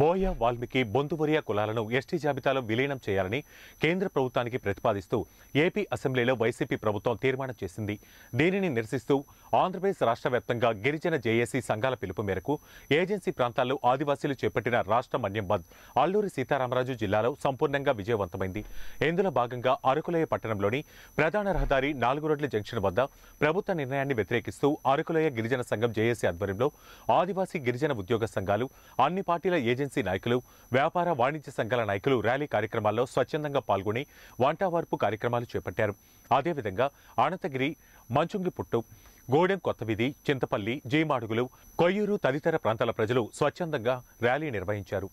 బోయ వాల్మీకి బొందువరియా కులాలను ఎస్టీ జాబితాలో విలీనం చేయాలని కేంద్ర ప్రభుత్వానికి ప్రతిపాదిస్తూ ఏపీ అసెంబ్లీలో వైసీపీ ప్రభుత్వం తీర్మానం చేసింది దీనిని నిరసిస్తూ ఆంధ్రప్రదేశ్ రాష్ట్ర వ్యాప్తంగా గిరిజన జేఏసీ సంఘాల పిలుపు మేరకు ఏజెన్సీ ప్రాంతాల్లో ఆదివాసీలు చేపట్టిన రాష్ట్ర మన్యం బంద్ అల్లూరి సీతారామరాజు జిల్లాలో సంపూర్ణంగా విజయవంతమైంది ఇందులో భాగంగా అరకులయ పట్టణంలోని ప్రధాన రహదారి నాలుగు రోడ్ల జంక్షన్ వద్ద ప్రభుత్వ నిర్ణయాన్ని వ్యతిరేకిస్తూ అరకులయ గిరిజన సంఘం జేఏసీ ఆధ్వర్యంలో ఆదివాసీ గిరిజన ఉద్యోగ సంఘాలు అన్ని పార్టీల ఏజెన్సీ ఏజెన్సీ నాయకులు వ్యాపార వాణిజ్య సంఘాల నాయకులు ర్యాలీ కార్యక్రమాల్లో స్వచ్ఛందంగా పాల్గొని వంటావార్పు కార్యక్రమాలు చేపట్టారు అదేవిధంగా అనంతగిరి మంచుంగిపుట్టు గోడెం కొత్తవిధి చింతపల్లి జీమాడుగులు కొయ్యూరు తదితర ప్రాంతాల ప్రజలు స్వచ్ఛందంగా ర్యాలీ నిర్వహించారు